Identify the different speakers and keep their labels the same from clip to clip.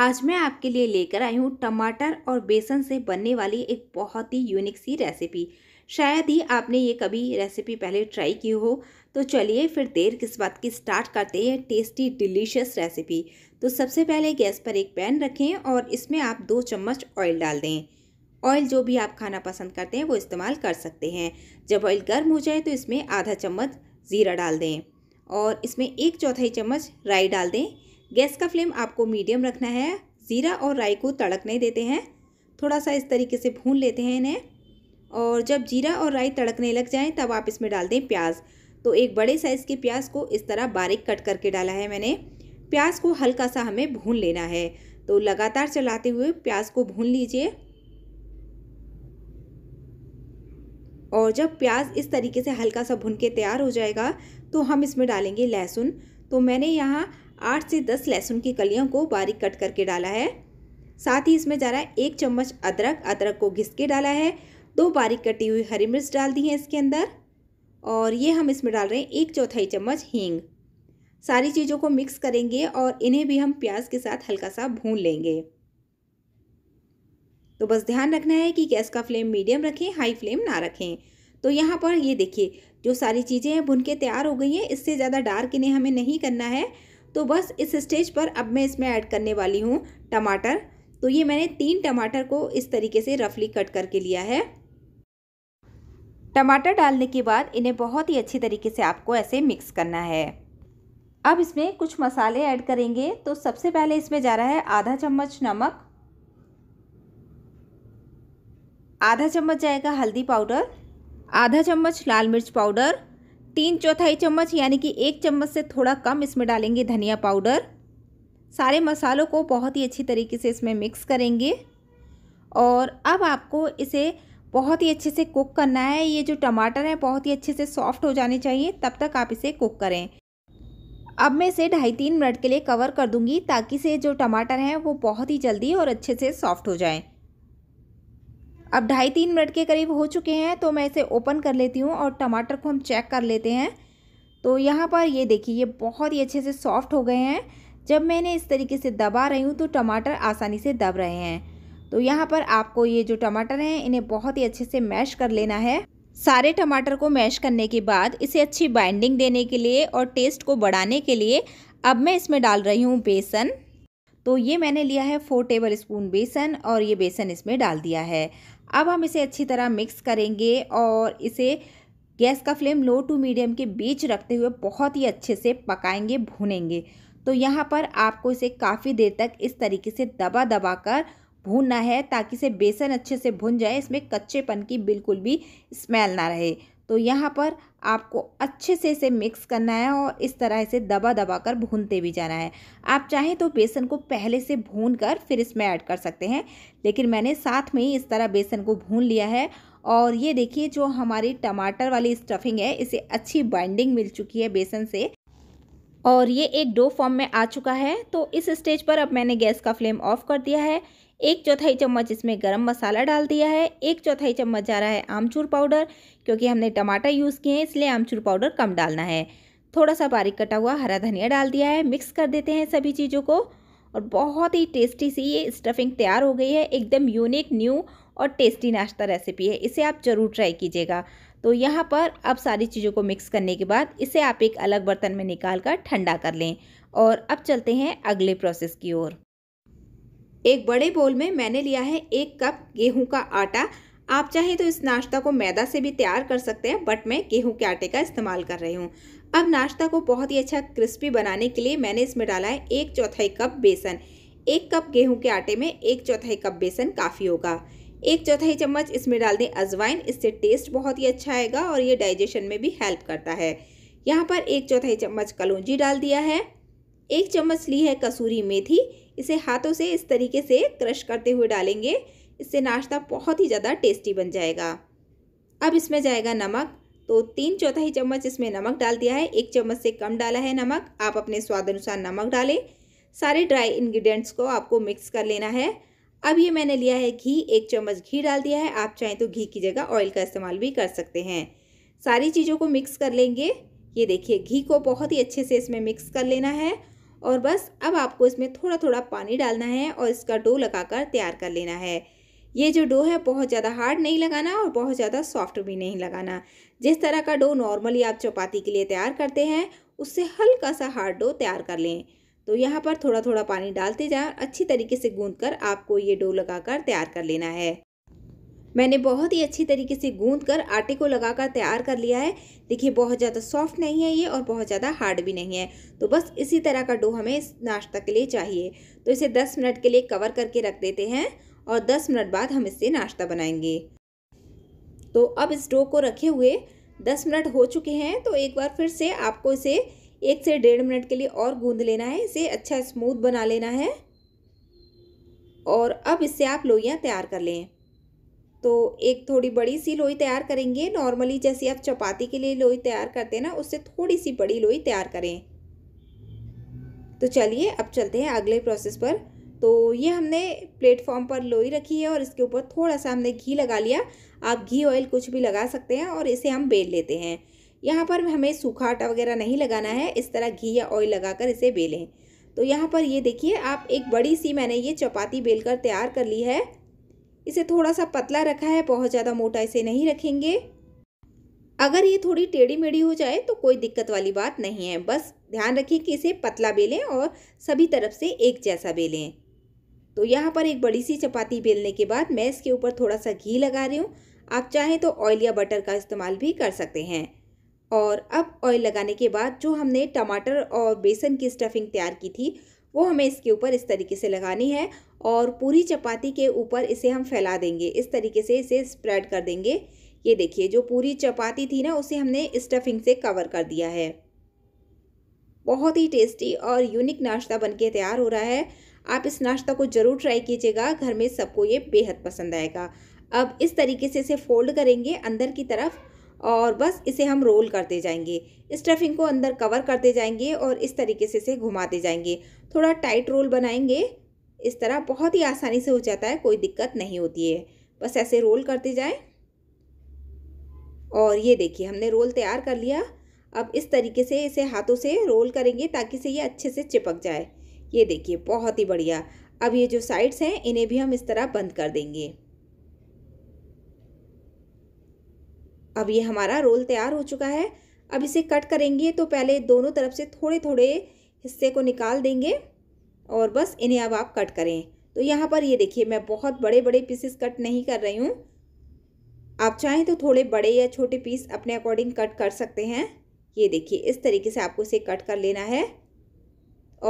Speaker 1: आज मैं आपके लिए लेकर आई हूँ टमाटर और बेसन से बनने वाली एक बहुत ही यूनिक सी रेसिपी शायद ही आपने ये कभी रेसिपी पहले ट्राई की हो तो चलिए फिर देर किस बात की स्टार्ट करते हैं टेस्टी डिलीशियस रेसिपी तो सबसे पहले गैस पर एक पैन रखें और इसमें आप दो चम्मच ऑयल डाल दें ऑयल जो भी आप खाना पसंद करते हैं वो इस्तेमाल कर सकते हैं जब ऑयल गर्म हो जाए तो इसमें आधा चम्मच ज़ीरा डाल दें और इसमें एक चौथाई चम्मच राई डाल दें गैस का फ्लेम आपको मीडियम रखना है ज़ीरा और राई को तड़कने देते हैं थोड़ा सा इस तरीके से भून लेते हैं इन्हें और जब जीरा और राई तड़कने लग जाएँ तब आप इसमें डाल दें प्याज तो एक बड़े साइज़ के प्याज को इस तरह बारीक कट करके डाला है मैंने प्याज को हल्का सा हमें भून लेना है तो लगातार चलाते हुए प्याज को भून लीजिए और जब प्याज इस तरीके से हल्का सा भून के तैयार हो जाएगा तो हम इसमें डालेंगे लहसुन तो मैंने यहाँ आठ से दस लहसुन की कलियों को बारीक कट करके डाला है साथ ही इसमें जा रहा है एक चम्मच अदरक अदरक को घिस के डाला है दो बारीक कटी हुई हरी मिर्च डाल दी है इसके अंदर और ये हम इसमें डाल रहे हैं एक चौथाई चम्मच हींग सारी चीज़ों को मिक्स करेंगे और इन्हें भी हम प्याज के साथ हल्का सा भून लेंगे तो बस ध्यान रखना है कि गैस का फ्लेम मीडियम रखें हाई फ्लेम ना रखें तो यहाँ पर ये देखिए जो सारी चीज़ें हैं भुन के तैयार हो गई हैं इससे ज़्यादा डार्क इन्हें हमें नहीं करना है तो बस इस स्टेज पर अब मैं इसमें ऐड करने वाली हूँ टमाटर तो ये मैंने तीन टमाटर को इस तरीके से रफली कट करके लिया है टमाटर डालने के बाद इन्हें बहुत ही अच्छी तरीके से आपको ऐसे मिक्स करना है अब इसमें कुछ मसाले ऐड करेंगे तो सबसे पहले इसमें जा रहा है आधा चम्मच नमक आधा चम्मच जाएगा हल्दी पाउडर आधा चम्मच लाल मिर्च पाउडर तीन चौथाई चम्मच यानी कि एक चम्मच से थोड़ा कम इसमें डालेंगे धनिया पाउडर सारे मसालों को बहुत ही अच्छी तरीके से इसमें मिक्स करेंगे और अब आपको इसे बहुत ही अच्छे से कुक करना है ये जो टमाटर है बहुत ही अच्छे से सॉफ्ट हो जाने चाहिए तब तक आप इसे कुक करें अब मैं इसे ढाई तीन मिनट के लिए कवर कर दूंगी ताकि से जो टमाटर हैं वो बहुत ही जल्दी और अच्छे से सॉफ्ट हो जाएं अब ढाई तीन मिनट के करीब हो चुके हैं तो मैं इसे ओपन कर लेती हूँ और टमाटर को हम चेक कर लेते हैं तो यहाँ पर ये देखिए ये बहुत ही अच्छे से सॉफ्ट हो गए हैं जब मैंने इस तरीके से दबा रही हूँ तो टमाटर आसानी से दब रहे हैं तो यहाँ पर आपको ये जो टमाटर हैं इन्हें बहुत ही अच्छे से मैश कर लेना है सारे टमाटर को मैश करने के बाद इसे अच्छी बाइंडिंग देने के लिए और टेस्ट को बढ़ाने के लिए अब मैं इसमें डाल रही हूँ बेसन तो ये मैंने लिया है फोर टेबल स्पून बेसन और ये बेसन इसमें डाल दिया है अब हम इसे अच्छी तरह मिक्स करेंगे और इसे गैस का फ्लेम लो टू मीडियम के बीच रखते हुए बहुत ही अच्छे से पकाएंगे भूनेंगे तो यहाँ पर आपको इसे काफ़ी देर तक इस तरीके से दबा दबा कर भूनना है ताकि इसे बेसन अच्छे से भुन जाए इसमें कच्चेपन की बिल्कुल भी स्मेल ना रहे तो यहाँ पर आपको अच्छे से इसे मिक्स करना है और इस तरह इसे दबा दबा कर भूनते भी जाना है आप चाहें तो बेसन को पहले से भून कर फिर इसमें ऐड कर सकते हैं लेकिन मैंने साथ में ही इस तरह बेसन को भून लिया है और ये देखिए जो हमारी टमाटर वाली स्टफिंग है इसे अच्छी बाइंडिंग मिल चुकी है बेसन से और ये एक डो फॉर्म में आ चुका है तो इस स्टेज पर अब मैंने गैस का फ्लेम ऑफ कर दिया है एक चौथाई चम्मच इसमें गरम मसाला डाल दिया है एक चौथाई चम्मच जा रहा है आमचूर पाउडर क्योंकि हमने टमाटर यूज़ किए हैं इसलिए आमचूर पाउडर कम डालना है थोड़ा सा बारीक कटा हुआ हरा धनिया डाल दिया है मिक्स कर देते हैं सभी चीज़ों को और बहुत ही टेस्टी सी ये स्टफिंग तैयार हो गई है एकदम यूनिक न्यू और टेस्टी नाश्ता रेसिपी है इसे आप ज़रूर ट्राई कीजिएगा तो यहाँ पर अब सारी चीज़ों को मिक्स करने के बाद इसे आप एक अलग बर्तन में निकाल कर ठंडा कर लें और अब चलते हैं अगले प्रोसेस की ओर एक बड़े बोल में मैंने लिया है एक कप गेहूं का आटा आप चाहे तो इस नाश्ता को मैदा से भी तैयार कर सकते हैं बट मैं गेहूं के आटे का इस्तेमाल कर रही हूँ अब नाश्ता को बहुत ही अच्छा क्रिस्पी बनाने के लिए मैंने इसमें डाला है एक चौथाई कप बेसन एक कप गेहूं के आटे में एक चौथाई कप बेसन काफ़ी होगा एक चौथाई चम्मच इसमें डाल दें अजवाइन इससे टेस्ट बहुत ही अच्छा आएगा और ये डाइजेशन में भी हेल्प करता है यहाँ पर एक चौथाई चम्मच कलौजी डाल दिया है एक चम्मच ली है कसूरी मेथी इसे हाथों से इस तरीके से क्रश करते हुए डालेंगे इससे नाश्ता बहुत ही ज़्यादा टेस्टी बन जाएगा अब इसमें जाएगा नमक तो तीन चौथाई चम्मच इसमें नमक डाल दिया है एक चम्मच से कम डाला है नमक आप अपने स्वाद अनुसार नमक डालें सारे ड्राई इन्ग्रीडियंट्स को आपको मिक्स कर लेना है अब ये मैंने लिया है घी एक चम्मच घी डाल दिया है आप चाहें तो घी की जगह ऑयल का इस्तेमाल भी कर सकते हैं सारी चीज़ों को मिक्स कर लेंगे ये देखिए घी को बहुत ही अच्छे से इसमें मिक्स कर लेना है और बस अब आपको इसमें थोड़ा थोड़ा पानी डालना है और इसका डो लगाकर तैयार कर लेना है ये जो डो है बहुत ज़्यादा हार्ड नहीं लगाना और बहुत ज़्यादा सॉफ्ट भी नहीं लगाना जिस तरह का डो नॉर्मली आप चपाती के लिए तैयार करते हैं उससे हल्का सा हार्ड डो तैयार कर लें तो यहाँ पर थोड़ा थोड़ा पानी डालते जाए अच्छी तरीके से गूंद कर आपको ये डो लगा तैयार कर लेना है मैंने बहुत ही अच्छी तरीके से गूंद कर आटे को लगाकर तैयार कर लिया है देखिए बहुत ज़्यादा सॉफ्ट नहीं है ये और बहुत ज़्यादा हार्ड भी नहीं है तो बस इसी तरह का डो हमें इस नाश्ता के लिए चाहिए तो इसे 10 मिनट के लिए कवर करके रख देते हैं और 10 मिनट बाद हम इससे नाश्ता बनाएंगे तो अब इस डो को रखे हुए दस मिनट हो चुके हैं तो एक बार फिर से आपको इसे एक से डेढ़ मिनट के लिए और गूंद लेना है इसे अच्छा स्मूथ बना लेना है और अब इससे आप लोइयाँ तैयार कर लें तो एक थोड़ी बड़ी सी लोई तैयार करेंगे नॉर्मली जैसे आप चपाती के लिए लोई तैयार करते हैं ना उससे थोड़ी सी बड़ी लोई तैयार करें तो चलिए अब चलते हैं अगले प्रोसेस पर तो ये हमने प्लेटफॉर्म पर लोई रखी है और इसके ऊपर थोड़ा सा हमने घी लगा लिया आप घी ऑयल कुछ भी लगा सकते हैं और इसे हम बेल लेते हैं यहाँ पर हमें सूखा आटा वगैरह नहीं लगाना है इस तरह घी या ऑयल लगाकर इसे बेलें तो यहाँ पर ये देखिए आप एक बड़ी सी मैंने ये चपाती बेलकर तैयार कर ली है इसे थोड़ा सा पतला रखा है बहुत ज़्यादा मोटा इसे नहीं रखेंगे अगर ये थोड़ी टेढ़ी मेढ़ी हो जाए तो कोई दिक्कत वाली बात नहीं है बस ध्यान रखें कि इसे पतला बेलें और सभी तरफ से एक जैसा बेलें तो यहाँ पर एक बड़ी सी चपाती बेलने के बाद मैं इसके ऊपर थोड़ा सा घी लगा रही हूँ आप चाहें तो ऑयल या बटर का इस्तेमाल भी कर सकते हैं और अब ऑयल लगाने के बाद जो हमने टमाटर और बेसन की स्टफिंग तैयार की थी वो हमें इसके ऊपर इस तरीके से लगानी है और पूरी चपाती के ऊपर इसे हम फैला देंगे इस तरीके से इसे स्प्रेड कर देंगे ये देखिए जो पूरी चपाती थी ना उसे हमने स्टफिंग से कवर कर दिया है बहुत ही टेस्टी और यूनिक नाश्ता बनके तैयार हो रहा है आप इस नाश्ता को ज़रूर ट्राई कीजिएगा घर में सबको ये बेहद पसंद आएगा अब इस तरीके से इसे फोल्ड करेंगे अंदर की तरफ और बस इसे हम रोल करते जाएंगे स्टफिंग को अंदर कवर करते जाएंगे और इस तरीके से इसे घुमाते जाएंगे थोड़ा टाइट रोल बनाएंगे इस तरह बहुत ही आसानी से हो जाता है कोई दिक्कत नहीं होती है बस ऐसे रोल करते जाएं और ये देखिए हमने रोल तैयार कर लिया अब इस तरीके से इसे हाथों से रोल करेंगे ताकि से ये अच्छे से चिपक जाए ये देखिए बहुत ही बढ़िया अब ये जो साइड्स हैं इन्हें भी हम इस तरह बंद कर देंगे अब ये हमारा रोल तैयार हो चुका है अब इसे कट करेंगे तो पहले दोनों तरफ से थोड़े थोड़े हिस्से को निकाल देंगे और बस इन्हें अब आप कट करें तो यहाँ पर ये देखिए मैं बहुत बड़े बड़े पीसेस कट नहीं कर रही हूँ आप चाहें तो थोड़े बड़े या छोटे पीस अपने अकॉर्डिंग कट कर सकते हैं ये देखिए इस तरीके से आपको इसे कट कर लेना है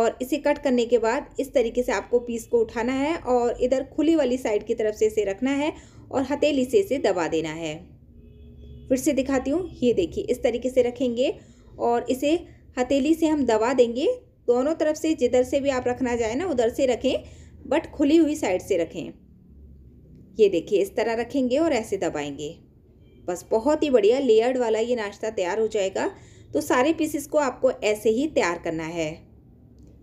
Speaker 1: और इसे कट करने के बाद इस तरीके से आपको पीस को उठाना है और इधर खुली वाली साइड की तरफ से इसे रखना है और हथेली से इसे दबा देना है फिर से दिखाती हूँ ये देखिए इस तरीके से रखेंगे और इसे हथेली से हम दबा देंगे दोनों तरफ से जिधर से भी आप रखना चाहें ना उधर से रखें बट खुली हुई साइड से रखें ये देखिए इस तरह रखेंगे और ऐसे दबाएंगे बस बहुत ही बढ़िया लेयर्ड वाला ये नाश्ता तैयार हो जाएगा तो सारे पीसेस को आपको ऐसे ही तैयार करना है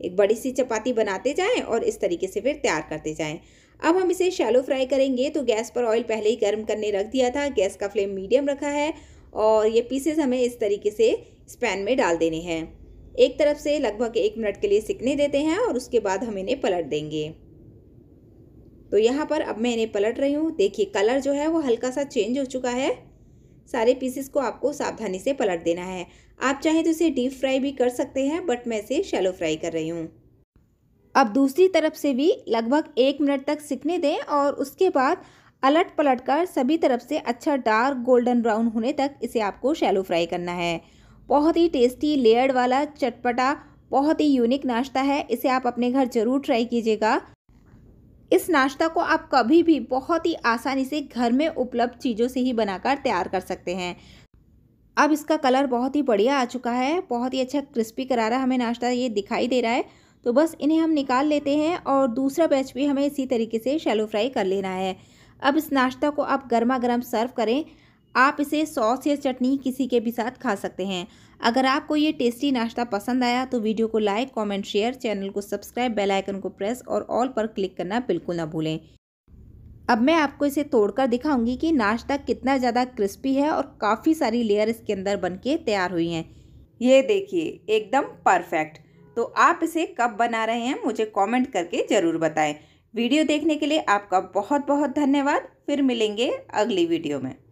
Speaker 1: एक बड़ी सी चपाती बनाते जाएं और इस तरीके से फिर तैयार करते जाएं अब हम इसे शैलो फ्राई करेंगे तो गैस पर ऑयल पहले ही गर्म करने रख दिया था गैस का फ्लेम मीडियम रखा है और ये पीसेस हमें इस तरीके से स्पैन में डाल देने हैं एक तरफ से लगभग एक मिनट के लिए सिकने देते हैं और उसके बाद हम इन्हें पलट देंगे तो यहाँ पर अब मैं इन्हें पलट रही हूँ देखिए कलर जो है वो हल्का सा चेंज हो चुका है सारे पीसेस को आपको सावधानी से पलट देना है आप चाहें तो इसे डीप फ्राई भी कर सकते हैं बट मैं इसे शैलो फ्राई कर रही हूँ अब दूसरी तरफ से भी लगभग एक मिनट तक सिकने दें और उसके बाद अलट पलट कर सभी तरफ से अच्छा डार्क गोल्डन ब्राउन होने तक इसे आपको शैलो फ्राई करना है बहुत ही टेस्टी लेयर्ड वाला चटपटा बहुत ही यूनिक नाश्ता है इसे आप अपने घर ज़रूर ट्राई कीजिएगा इस नाश्ता को आप कभी भी बहुत ही आसानी से घर में उपलब्ध चीज़ों से ही बनाकर तैयार कर सकते हैं अब इसका कलर बहुत ही बढ़िया आ चुका है बहुत ही अच्छा क्रिस्पी करारा हमें नाश्ता ये दिखाई दे रहा है तो बस इन्हें हम निकाल लेते हैं और दूसरा बैच भी हमें इसी तरीके से शैलो फ्राई कर लेना है अब इस नाश्ता को आप गर्मा गर्म सर्व करें आप इसे सॉस या चटनी किसी के भी साथ खा सकते हैं अगर आपको ये टेस्टी नाश्ता पसंद आया तो वीडियो को लाइक कमेंट शेयर चैनल को सब्सक्राइब बेल आइकन को प्रेस और ऑल पर क्लिक करना बिल्कुल ना भूलें अब मैं आपको इसे तोड़कर दिखाऊंगी कि नाश्ता कितना ज़्यादा क्रिस्पी है और काफ़ी सारी लेयर इसके अंदर बन के तैयार हुई हैं ये देखिए एकदम परफेक्ट तो आप इसे कब बना रहे हैं मुझे कमेंट करके ज़रूर बताएं वीडियो देखने के लिए आपका बहुत बहुत धन्यवाद फिर मिलेंगे अगली वीडियो में